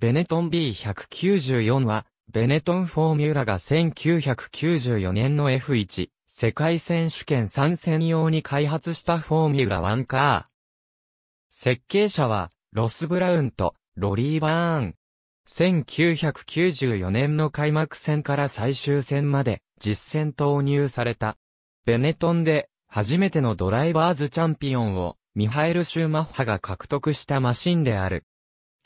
ベネトン B194 は、ベネトンフォーミュラが1994年の F1 世界選手権参戦用に開発したフォーミュラ1カー。設計者は、ロス・ブラウンとロリー・バーン。1994年の開幕戦から最終戦まで実戦投入された。ベネトンで初めてのドライバーズチャンピオンをミハエル・シューマッハが獲得したマシンである。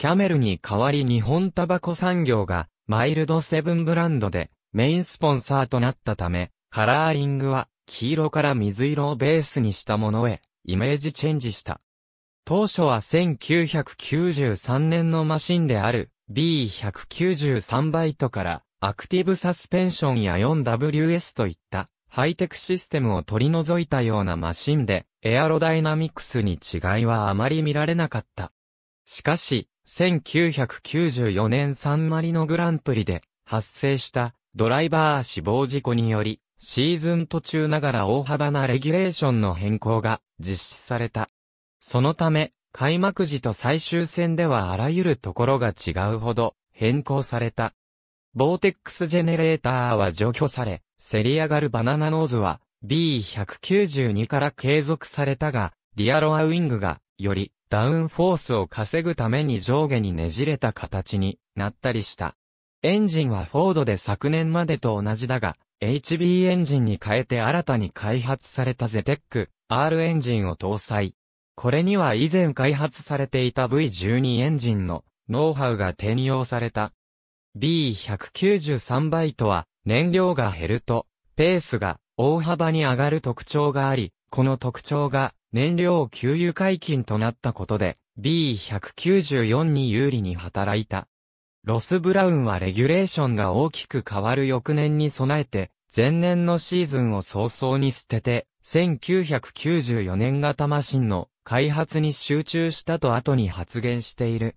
キャメルに代わり日本タバコ産業が、マイルドセブンブランドで、メインスポンサーとなったため、カラーリングは、黄色から水色をベースにしたものへ、イメージチェンジした。当初は1993年のマシンである B193 バイトからアクティブサスペンションや 4WS といったハイテクシステムを取り除いたようなマシンでエアロダイナミクスに違いはあまり見られなかった。しかし、1994年サンマリノグランプリで発生したドライバー死亡事故により、シーズン途中ながら大幅なレギュレーションの変更が実施された。そのため、開幕時と最終戦ではあらゆるところが違うほど変更された。ボーテックスジェネレーターは除去され、せり上がるバナナノーズは B192 から継続されたが、ディアロアウィングがよりダウンフォースを稼ぐために上下にねじれた形になったりした。エンジンはフォードで昨年までと同じだが、HB エンジンに変えて新たに開発された ZTEC R エンジンを搭載。これには以前開発されていた V12 エンジンのノウハウが転用された。B193 バイトは燃料が減るとペースが大幅に上がる特徴があり、この特徴が燃料給油解禁となったことで B194 に有利に働いた。ロス・ブラウンはレギュレーションが大きく変わる翌年に備えて、前年のシーズンを早々に捨てて、1994年型マシンの開発に集中したと後に発言している。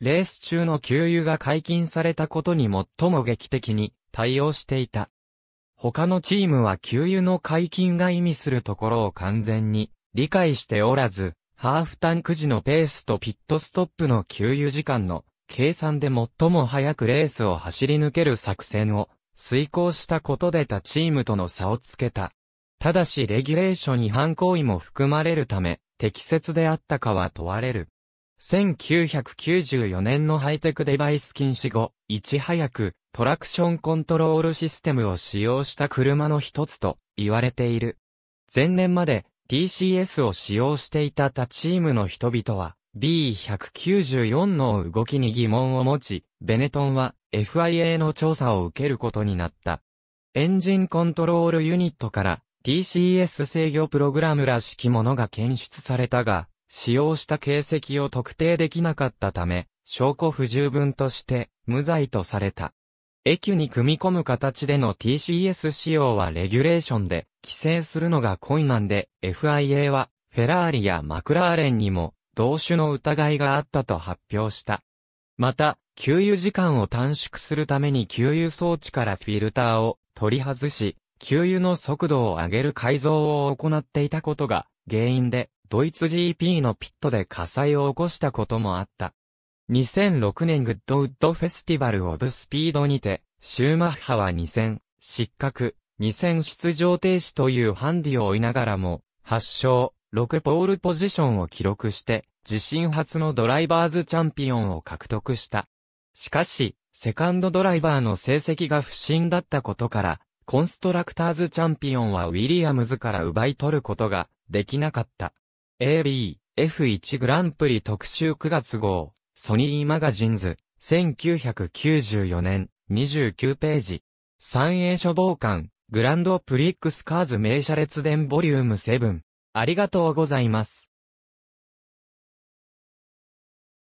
レース中の給油が解禁されたことに最も劇的に対応していた。他のチームは給油の解禁が意味するところを完全に理解しておらず、ハーフタンク時のペースとピットストップの給油時間の計算で最も早くレースを走り抜ける作戦を遂行したことで他チームとの差をつけた。ただしレギュレーション違反行為も含まれるため、適切であったかは問われる。1994年のハイテクデバイス禁止後、いち早くトラクションコントロールシステムを使用した車の一つと言われている。前年まで TCS を使用していた他チームの人々は B194 の動きに疑問を持ち、ベネトンは FIA の調査を受けることになった。エンジンコントロールユニットから TCS 制御プログラムらしきものが検出されたが、使用した形跡を特定できなかったため、証拠不十分として無罪とされた。駅に組み込む形での TCS 仕様はレギュレーションで規制するのが困難で、FIA はフェラーリやマクラーレンにも同種の疑いがあったと発表した。また、給油時間を短縮するために給油装置からフィルターを取り外し、給油の速度を上げる改造を行っていたことが原因で、ドイツ GP のピットで火災を起こしたこともあった。2006年グッドウッドフェスティバルオブスピードにて、シューマッハは2000、失格、2000出場停止というハンディを追いながらも、8勝、6ポールポジションを記録して、自身初のドライバーズチャンピオンを獲得した。しかし、セカンドドライバーの成績が不振だったことから、コンストラクターズチャンピオンはウィリアムズから奪い取ることができなかった。AB、F1 グランプリ特集9月号。ソニーマガジンズ、1994年、29ページ。三栄書房館、グランドプリックスカーズ名車列伝ボリューム7。ありがとうございます。